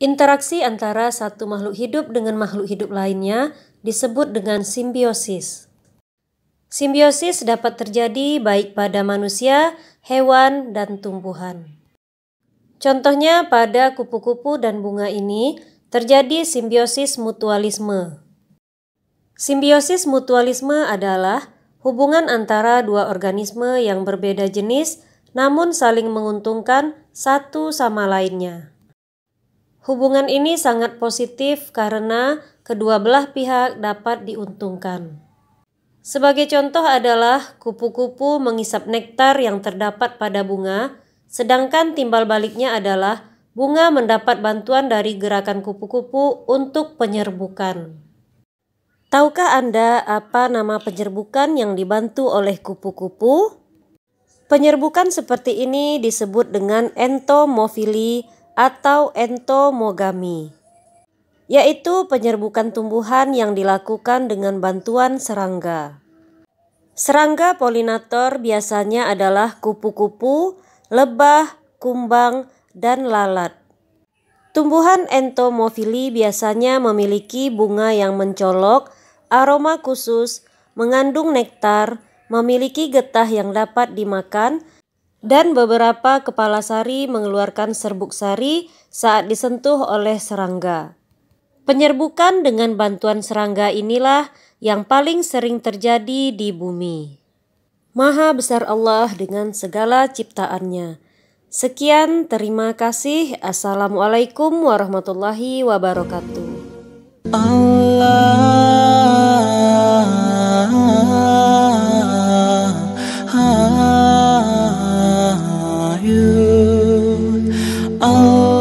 Interaksi antara satu makhluk hidup dengan makhluk hidup lainnya disebut dengan simbiosis. Simbiosis dapat terjadi baik pada manusia, hewan, dan tumbuhan. Contohnya pada kupu-kupu dan bunga ini terjadi simbiosis mutualisme. Simbiosis mutualisme adalah hubungan antara dua organisme yang berbeda jenis namun saling menguntungkan satu sama lainnya. Hubungan ini sangat positif karena kedua belah pihak dapat diuntungkan. Sebagai contoh adalah kupu-kupu mengisap nektar yang terdapat pada bunga, sedangkan timbal baliknya adalah bunga mendapat bantuan dari gerakan kupu-kupu untuk penyerbukan. Tahukah Anda apa nama penyerbukan yang dibantu oleh kupu-kupu? Penyerbukan seperti ini disebut dengan entomofili atau entomogami, yaitu penyerbukan tumbuhan yang dilakukan dengan bantuan serangga. Serangga polinator biasanya adalah kupu-kupu, lebah, kumbang, dan lalat. Tumbuhan entomofili biasanya memiliki bunga yang mencolok, aroma khusus, mengandung nektar, memiliki getah yang dapat dimakan, dan beberapa kepala sari mengeluarkan serbuk sari saat disentuh oleh serangga. Penyerbukan dengan bantuan serangga inilah yang paling sering terjadi di bumi. Maha besar Allah dengan segala ciptaannya. Sekian, terima kasih. Assalamualaikum warahmatullahi wabarakatuh. Allah Oh.